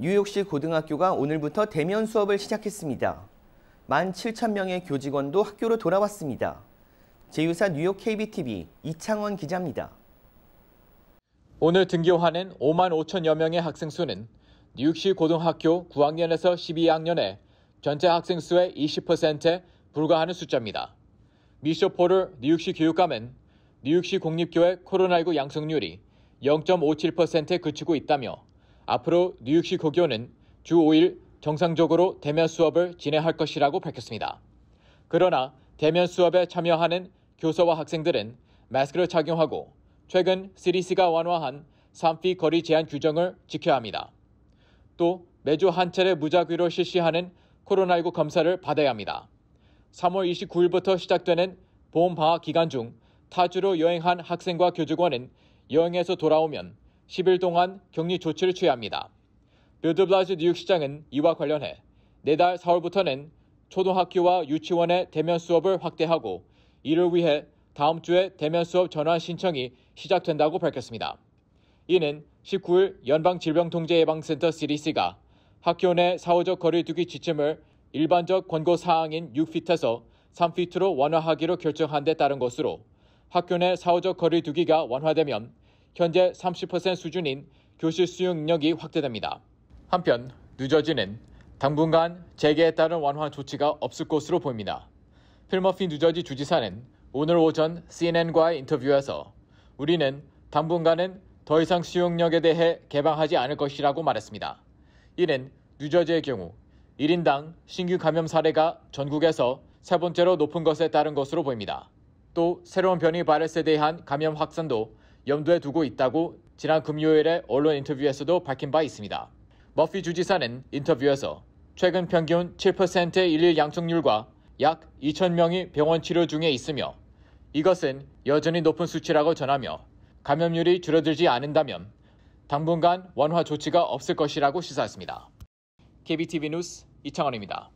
뉴욕시 고등학교가 오늘부터 대면 수업을 시작했습니다. 1만 7천 명의 교직원도 학교로 돌아왔습니다. 제휴사 뉴욕 KBTV 이창원 기자입니다. 오늘 등교하는 5만 5천여 명의 학생 수는 뉴욕시 고등학교 9학년에서 12학년의 전체 학생 수의 20%에 불과하는 숫자입니다. 미쇼 포를 뉴욕시 교육감은 뉴욕시 공립교회 코로나19 양성률이 0.57%에 그치고 있다며 앞으로 뉴욕시 고교는 주 5일 정상적으로 대면 수업을 진행할 것이라고 밝혔습니다. 그러나 대면 수업에 참여하는 교사와 학생들은 마스크를 착용하고 최근 CDC가 완화한 3피 거리 제한 규정을 지켜야 합니다. 또 매주 한 차례 무작위로 실시하는 코로나19 검사를 받아야 합니다. 3월 29일부터 시작되는 봄 방학 기간 중 타주로 여행한 학생과 교직원은 여행에서 돌아오면 10일 동안 격리 조치를 취합니다. 르드블라즈 뉴욕 시장은 이와 관련해 내달 4월부터는 초등학교와 유치원의 대면 수업을 확대하고 이를 위해 다음 주에 대면 수업 전환 신청이 시작된다고 밝혔습니다. 이는 19일 연방질병통제예방센터 CDC가 학교 내 사후적 거리두기 지침을 일반적 권고 사항인 6피트에서 3피트로 완화하기로 결정한 데 따른 것으로 학교 내 사후적 거리두기가 완화되면 현재 30% 수준인 교실 수용 능력이 확대됩니다. 한편 뉴저지는 당분간 재개에 따른 완화 조치가 없을 것으로 보입니다. 필머피 뉴저지 주지사는 오늘 오전 CNN과의 인터뷰에서 우리는 당분간은 더 이상 수용력에 대해 개방하지 않을 것이라고 말했습니다. 이는 뉴저지의 경우 1인당 신규 감염 사례가 전국에서 세 번째로 높은 것에 따른 것으로 보입니다. 또 새로운 변이 바이러스에 대한 감염 확산도 염두에 두고 있다고 지난 금요일에 언론 인터뷰에서도 밝힌 바 있습니다. 머피 주지사는 인터뷰에서 최근 평균 7%의 일일 양성률과 약 2,000명이 병원 치료 중에 있으며 이것은 여전히 높은 수치라고 전하며 감염률이 줄어들지 않는다면 당분간 원화 조치가 없을 것이라고 시사했습니다. KBTV 뉴스 이창원입니다.